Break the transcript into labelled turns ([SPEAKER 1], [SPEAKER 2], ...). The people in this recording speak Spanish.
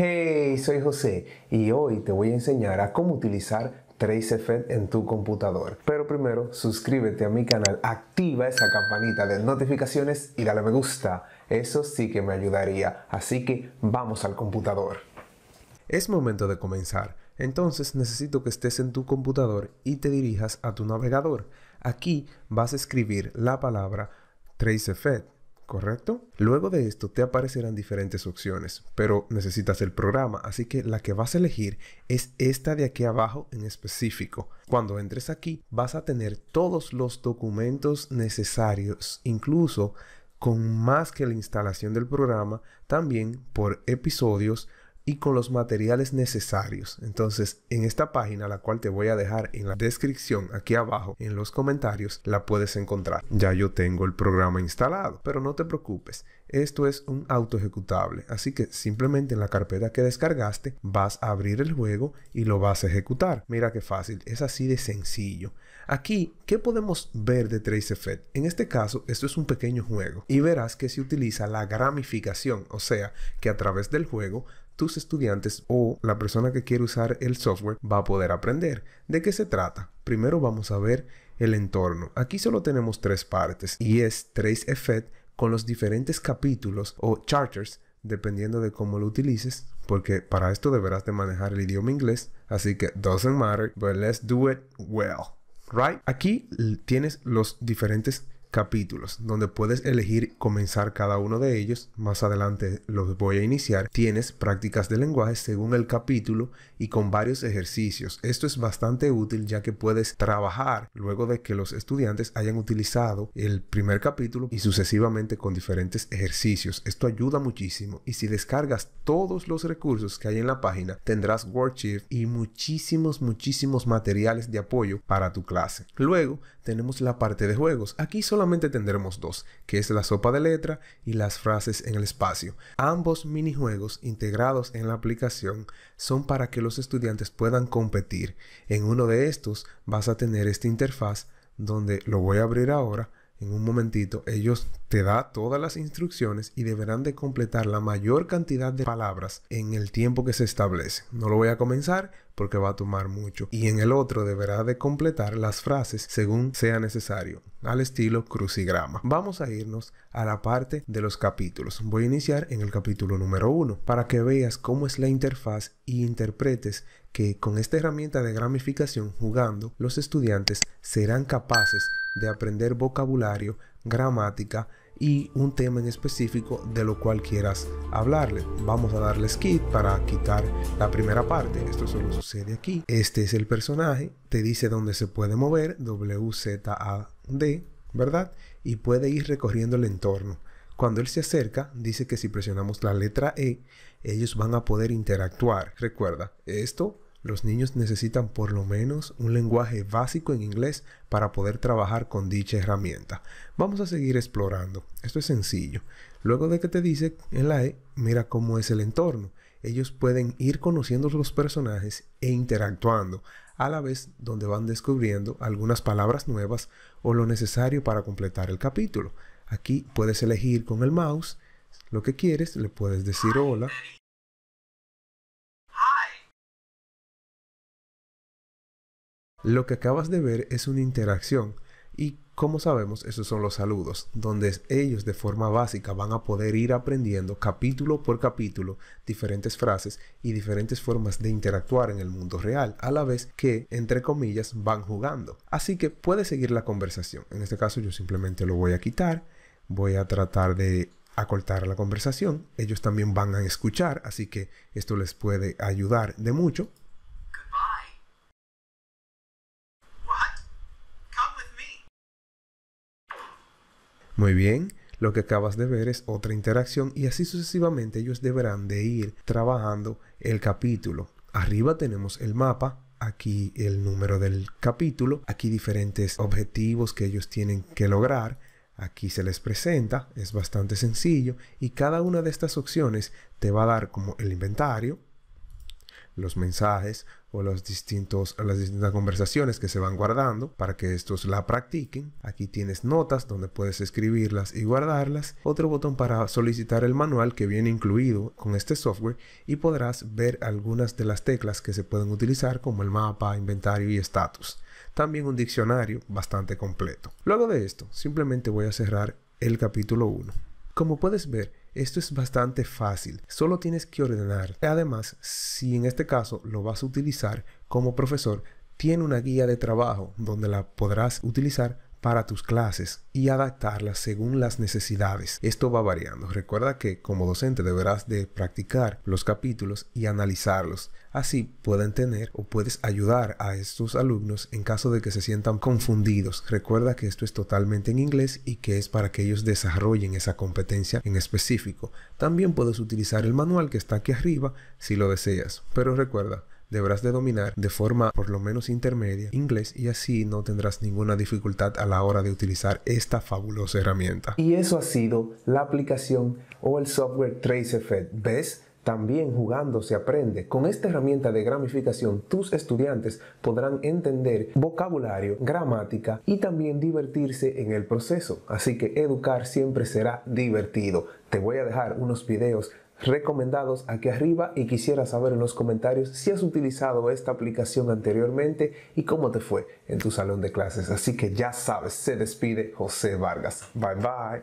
[SPEAKER 1] Hey, soy José y hoy te voy a enseñar a cómo utilizar Trace en tu computador. Pero primero, suscríbete a mi canal, activa esa campanita de notificaciones y dale me gusta. Eso sí que me ayudaría. Así que vamos al computador. Es momento de comenzar. Entonces necesito que estés en tu computador y te dirijas a tu navegador. Aquí vas a escribir la palabra Trace ¿correcto? Luego de esto te aparecerán diferentes opciones, pero necesitas el programa, así que la que vas a elegir es esta de aquí abajo en específico. Cuando entres aquí vas a tener todos los documentos necesarios, incluso con más que la instalación del programa, también por episodios y con los materiales necesarios. Entonces, en esta página, la cual te voy a dejar en la descripción aquí abajo, en los comentarios, la puedes encontrar. Ya yo tengo el programa instalado, pero no te preocupes, esto es un auto ejecutable, así que simplemente en la carpeta que descargaste vas a abrir el juego y lo vas a ejecutar. Mira qué fácil, es así de sencillo. Aquí, ¿qué podemos ver de Trace Effect? En este caso, esto es un pequeño juego y verás que se utiliza la gramificación, o sea, que a través del juego tus estudiantes o la persona que quiere usar el software va a poder aprender. ¿De qué se trata? Primero vamos a ver el entorno. Aquí solo tenemos tres partes y es Trace Effect con los diferentes capítulos o charters dependiendo de cómo lo utilices, porque para esto deberás de manejar el idioma inglés, así que doesn't matter, but let's do it well, right? Aquí tienes los diferentes capítulos donde puedes elegir comenzar cada uno de ellos. Más adelante los voy a iniciar. Tienes prácticas de lenguaje según el capítulo y con varios ejercicios. Esto es bastante útil ya que puedes trabajar luego de que los estudiantes hayan utilizado el primer capítulo y sucesivamente con diferentes ejercicios. Esto ayuda muchísimo y si descargas todos los recursos que hay en la página tendrás worksheet y muchísimos muchísimos materiales de apoyo para tu clase. Luego tenemos la parte de juegos. Aquí solo solamente tendremos dos, que es la sopa de letra y las frases en el espacio. Ambos minijuegos integrados en la aplicación son para que los estudiantes puedan competir. En uno de estos vas a tener esta interfaz donde lo voy a abrir ahora en un momentito, ellos te da todas las instrucciones y deberán de completar la mayor cantidad de palabras en el tiempo que se establece. No lo voy a comenzar porque va a tomar mucho. Y en el otro deberá de completar las frases según sea necesario, al estilo crucigrama. Vamos a irnos a la parte de los capítulos. Voy a iniciar en el capítulo número 1 para que veas cómo es la interfaz y interpretes que con esta herramienta de gramificación jugando, los estudiantes serán capaces de aprender vocabulario, gramática y un tema en específico de lo cual quieras hablarle. Vamos a darles kit para quitar la primera parte. Esto solo sucede aquí. Este es el personaje. Te dice dónde se puede mover. WZAD, ¿verdad? Y puede ir recorriendo el entorno. Cuando él se acerca, dice que si presionamos la letra E, ellos van a poder interactuar. Recuerda, esto los niños necesitan por lo menos un lenguaje básico en inglés para poder trabajar con dicha herramienta. Vamos a seguir explorando. Esto es sencillo. Luego de que te dice en la E, mira cómo es el entorno. Ellos pueden ir conociendo los personajes e interactuando, a la vez donde van descubriendo algunas palabras nuevas o lo necesario para completar el capítulo. Aquí puedes elegir con el mouse lo que quieres, le puedes decir hola, Lo que acabas de ver es una interacción y como sabemos esos son los saludos, donde ellos de forma básica van a poder ir aprendiendo capítulo por capítulo diferentes frases y diferentes formas de interactuar en el mundo real, a la vez que, entre comillas, van jugando. Así que puedes seguir la conversación. En este caso yo simplemente lo voy a quitar, voy a tratar de acortar la conversación. Ellos también van a escuchar, así que esto les puede ayudar de mucho. Muy bien, lo que acabas de ver es otra interacción y así sucesivamente ellos deberán de ir trabajando el capítulo. Arriba tenemos el mapa, aquí el número del capítulo, aquí diferentes objetivos que ellos tienen que lograr. Aquí se les presenta, es bastante sencillo y cada una de estas opciones te va a dar como el inventario, los mensajes o los distintos, las distintas conversaciones que se van guardando para que estos la practiquen. Aquí tienes notas donde puedes escribirlas y guardarlas. Otro botón para solicitar el manual que viene incluido con este software y podrás ver algunas de las teclas que se pueden utilizar como el mapa, inventario y estatus También un diccionario bastante completo. Luego de esto, simplemente voy a cerrar el capítulo 1. Como puedes ver, esto es bastante fácil, solo tienes que ordenar. Además, si en este caso lo vas a utilizar como profesor, tiene una guía de trabajo donde la podrás utilizar para tus clases y adaptarlas según las necesidades. Esto va variando. Recuerda que como docente deberás de practicar los capítulos y analizarlos. Así pueden tener o puedes ayudar a estos alumnos en caso de que se sientan confundidos. Recuerda que esto es totalmente en inglés y que es para que ellos desarrollen esa competencia en específico. También puedes utilizar el manual que está aquí arriba si lo deseas. Pero recuerda, deberás de dominar de forma por lo menos intermedia inglés y así no tendrás ninguna dificultad a la hora de utilizar esta fabulosa herramienta. Y eso ha sido la aplicación o el software Trace Effect. ¿Ves? También jugando se aprende. Con esta herramienta de gramificación, tus estudiantes podrán entender vocabulario, gramática y también divertirse en el proceso. Así que educar siempre será divertido. Te voy a dejar unos videos recomendados aquí arriba y quisiera saber en los comentarios si has utilizado esta aplicación anteriormente y cómo te fue en tu salón de clases. Así que ya sabes, se despide José Vargas. Bye bye.